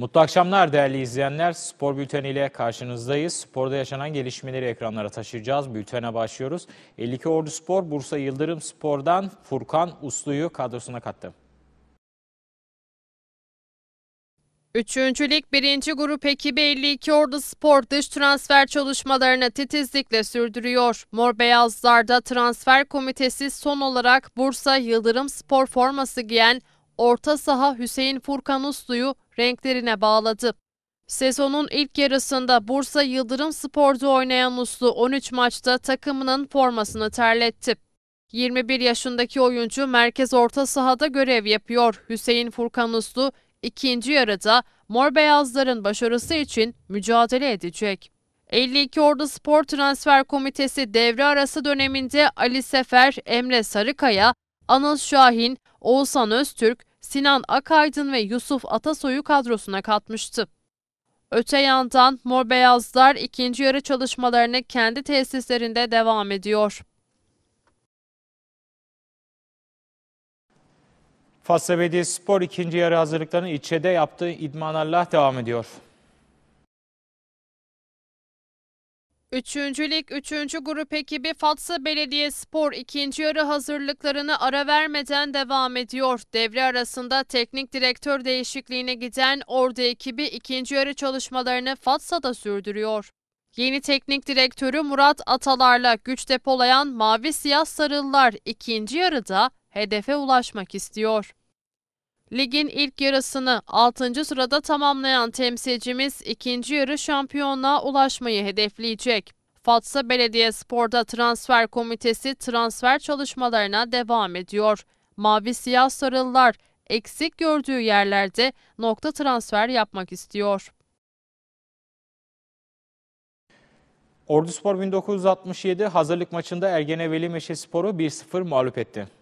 Mutlu akşamlar değerli izleyenler. Spor Bülteni ile karşınızdayız. Sporda yaşanan gelişmeleri ekranlara taşıyacağız. Bültene başlıyoruz. 52 Ordu Spor, Bursa Yıldırım Spor'dan Furkan Uslu'yu kadrosuna kattı. Üçüncü lig birinci grup ekibi 52 Ordu Spor dış transfer çalışmalarını titizlikle sürdürüyor. Mor Beyazlar'da transfer komitesi son olarak Bursa Yıldırım Spor forması giyen orta saha Hüseyin Furkan Uslu'yu renklerine bağladı. Sezonun ilk yarısında Bursa Yıldırım Spor'da oynayan Uslu 13 maçta takımının formasını terletti. 21 yaşındaki oyuncu merkez orta sahada görev yapıyor. Hüseyin Furkan Uslu ikinci yarıda Mor Beyazların başarısı için mücadele edecek. 52 Ordu Spor Transfer Komitesi devre arası döneminde Ali Sefer, Emre Sarıkaya, Anıl Şahin, Oğuzhan Öztürk, Sinan Akaydın ve Yusuf Atasoy'u kadrosuna katmıştı. Öte yandan Mor Beyazlar ikinci yarı çalışmalarını kendi tesislerinde devam ediyor. Fasla spor ikinci yarı hazırlıklarını içeride yaptığı idmanlarla devam ediyor. Üçüncülük Üçüncü grup ekibi Fatsa Belediye Spor ikinci yarı hazırlıklarını ara vermeden devam ediyor. Devre arasında teknik direktör değişikliğine giden Ordu ekibi ikinci yarı çalışmalarını Fatsa'da sürdürüyor. Yeni teknik direktörü Murat Atalar'la güç depolayan Mavi Siyah Sarılılar ikinci yarıda hedefe ulaşmak istiyor. Ligin ilk yarısını 6. sırada tamamlayan temsilcimiz ikinci yarı şampiyonluğa ulaşmayı hedefleyecek. Fatsa Belediye Spor'da transfer komitesi transfer çalışmalarına devam ediyor. Mavi siyah sarılılar eksik gördüğü yerlerde nokta transfer yapmak istiyor. Orduspor 1967 hazırlık maçında Ergene Veli Meşe Spor'u 1-0 mağlup etti.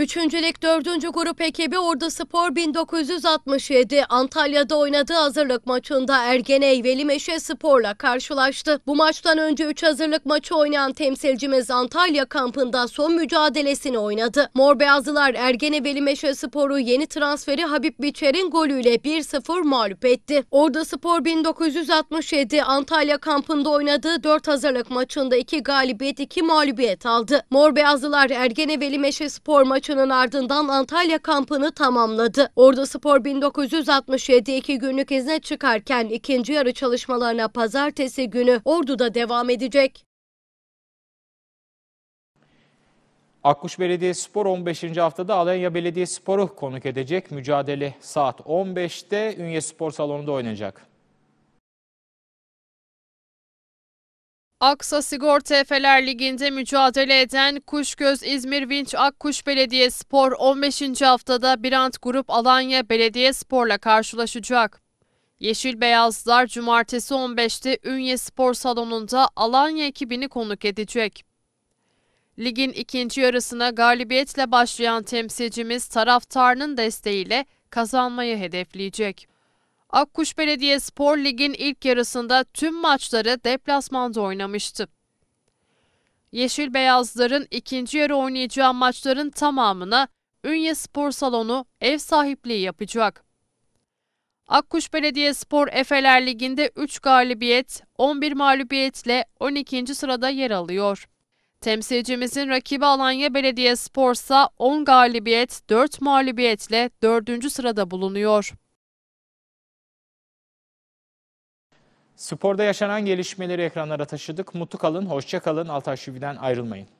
Üçüncülük dördüncü Grup ekibi Ordu Spor 1967 Antalya'da oynadığı hazırlık maçında Ergene Eyveli Meşe Spor'la karşılaştı. Bu maçtan önce 3 hazırlık maçı oynayan temsilcimiz Antalya kampında son mücadelesini oynadı. Mor Beyazlılar Ergene Eyveli Meşe Spor'u yeni transferi Habib Biçer'in golüyle 1-0 mağlup etti. Ordu Spor 1967 Antalya kampında oynadığı 4 hazırlık maçında 2 galibiyet 2 mağlubiyet aldı. Mor Beyazlılar Ergene Eyveli Meşe Spor maçı maçının ardından Antalya kampını tamamladı. Ordu Spor 1967 iki günlük izne çıkarken ikinci yarı çalışmalarına pazartesi günü Ordu'da devam edecek. Akkuş Belediyespor 15. haftada Alanya Belediyespor'u konuk edecek. Mücadele saat 15'te Ünye Spor Salonu'nda oynayacak. Aksa Sigorta Efeler Ligi'nde mücadele eden Kuşgöz İzmir Vinç Akkuş Belediye Spor 15. haftada Birant Grup Alanya Belediye Spor'la karşılaşacak. Yeşil Beyazlar Cumartesi 15'te Ünye Spor Salonu'nda Alanya ekibini konuk edecek. Ligin ikinci yarısına galibiyetle başlayan temsilcimiz taraftarının desteğiyle kazanmayı hedefleyecek. Akkuş Belediye Spor Lig'in ilk yarısında tüm maçları deplasmanda oynamıştı. Yeşil Beyazların ikinci yarı oynayacağı maçların tamamına Ünye Spor Salonu ev sahipliği yapacak. Akkuş Belediye Spor Efeler Ligi'nde 3 galibiyet, 11 mağlubiyetle 12. sırada yer alıyor. Temsilcimizin rakibi Alanya Belediye Spor ise 10 galibiyet, 4 mağlubiyetle 4. sırada bulunuyor. Sporda yaşanan gelişmeleri ekranlara taşıdık. Mutlu kalın, hoşça kalın. Altay Şivi'den ayrılmayın.